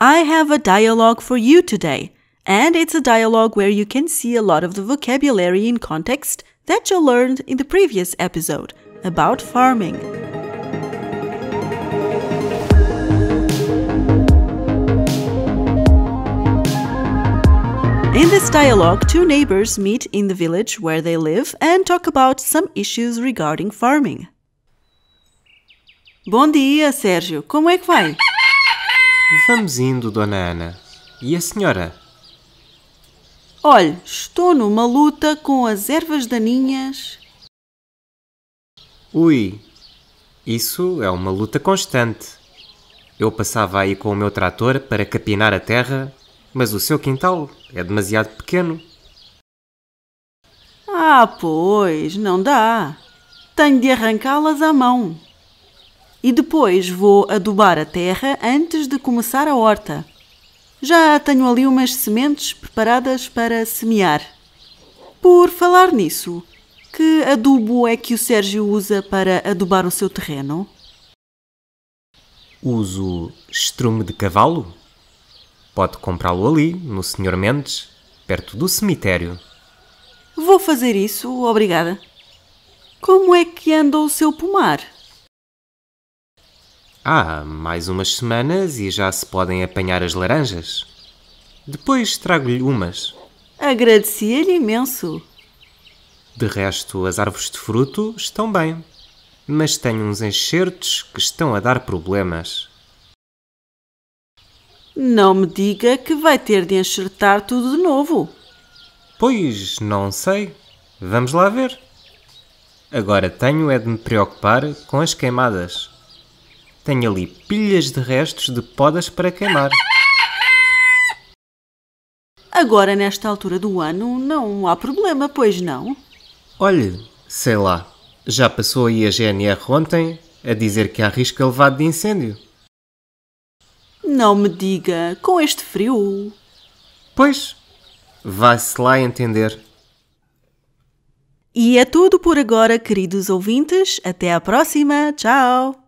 I have a dialogue for you today, and it's a dialogue where you can see a lot of the vocabulary in context that you learned in the previous episode about farming. In this dialogue, two neighbors meet in the village where they live and talk about some issues regarding farming. Bom dia, Sérgio. Como é que vai? Vamos indo, dona Ana. E a senhora? Olhe, estou numa luta com as ervas daninhas. Ui, isso é uma luta constante. Eu passava aí com o meu trator para capinar a terra, mas o seu quintal é demasiado pequeno. Ah, pois, não dá. Tenho de arrancá-las à mão e depois vou adubar a terra antes de começar a horta. Já tenho ali umas sementes preparadas para semear. Por falar nisso, que adubo é que o Sérgio usa para adubar o seu terreno? Uso estrume de cavalo. Pode comprá-lo ali, no Sr. Mendes, perto do cemitério. Vou fazer isso, obrigada. Como é que anda o seu pomar? Ah, mais umas semanas e já se podem apanhar as laranjas. Depois trago-lhe umas. Agradecia-lhe imenso. De resto, as árvores de fruto estão bem, mas tenho uns enxertos que estão a dar problemas. Não me diga que vai ter de enxertar tudo de novo. Pois, não sei. Vamos lá ver. Agora tenho é de me preocupar com as queimadas. Tenho ali pilhas de restos de podas para queimar. Agora, nesta altura do ano, não há problema, pois não? Olhe, sei lá. Já passou aí a GNR ontem a dizer que há risco elevado de incêndio. Não me diga, com este frio. Pois, vai-se lá entender. E é tudo por agora, queridos ouvintes. Até à próxima. Tchau!